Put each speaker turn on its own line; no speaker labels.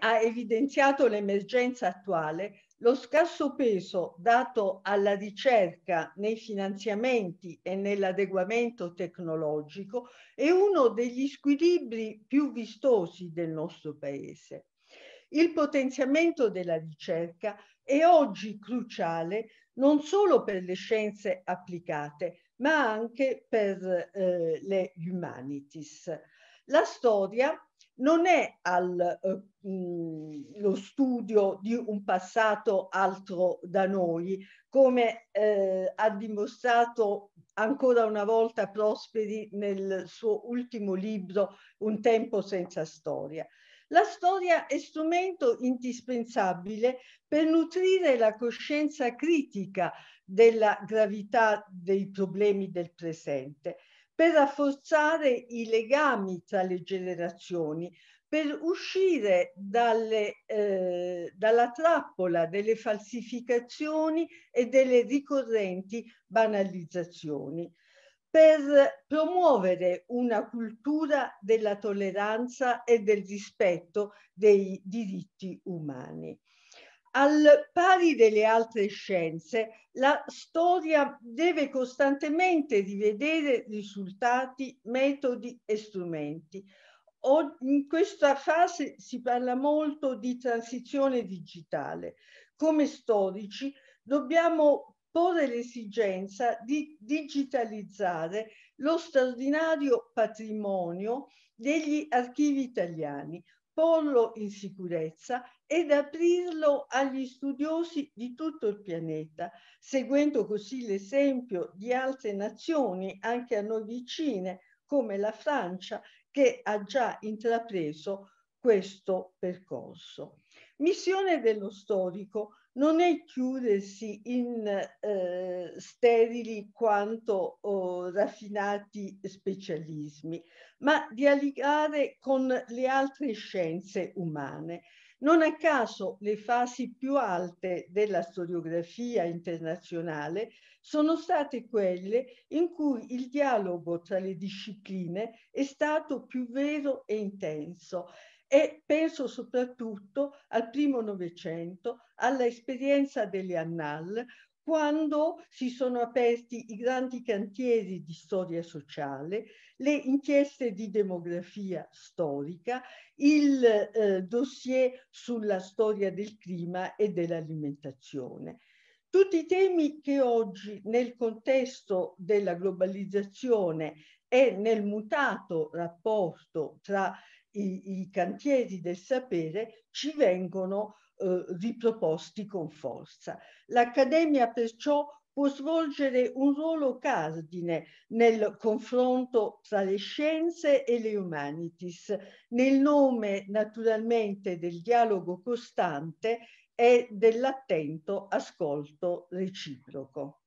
ha evidenziato l'emergenza attuale, lo scarso peso dato alla ricerca nei finanziamenti e nell'adeguamento tecnologico è uno degli squilibri più vistosi del nostro Paese. Il potenziamento della ricerca è oggi cruciale non solo per le scienze applicate, ma anche per eh, le humanities. La storia non è al, eh, lo studio di un passato altro da noi, come eh, ha dimostrato ancora una volta Prosperi nel suo ultimo libro Un tempo senza storia. La storia è strumento indispensabile per nutrire la coscienza critica della gravità dei problemi del presente per rafforzare i legami tra le generazioni, per uscire dalle, eh, dalla trappola delle falsificazioni e delle ricorrenti banalizzazioni, per promuovere una cultura della tolleranza e del rispetto dei diritti umani al pari delle altre scienze, la storia deve costantemente rivedere risultati, metodi e strumenti. In questa fase si parla molto di transizione digitale. Come storici dobbiamo porre l'esigenza di digitalizzare lo straordinario patrimonio degli archivi italiani, porlo in sicurezza ed aprirlo agli studiosi di tutto il pianeta, seguendo così l'esempio di altre nazioni anche a noi vicine, come la Francia, che ha già intrapreso questo percorso. Missione dello storico non è chiudersi in eh, sterili quanto oh, raffinati specialismi, ma dialogare con le altre scienze umane. Non a caso le fasi più alte della storiografia internazionale sono state quelle in cui il dialogo tra le discipline è stato più vero e intenso e penso soprattutto al primo Novecento, all'esperienza delle Annal, quando si sono aperti i grandi cantieri di storia sociale, le inchieste di demografia storica, il eh, dossier sulla storia del clima e dell'alimentazione. Tutti i temi che oggi nel contesto della globalizzazione e nel mutato rapporto tra i, i cantieri del sapere ci vengono eh, riproposti con forza. L'Accademia perciò può svolgere un ruolo cardine nel confronto tra le scienze e le humanities, nel nome naturalmente del dialogo costante e dell'attento ascolto reciproco.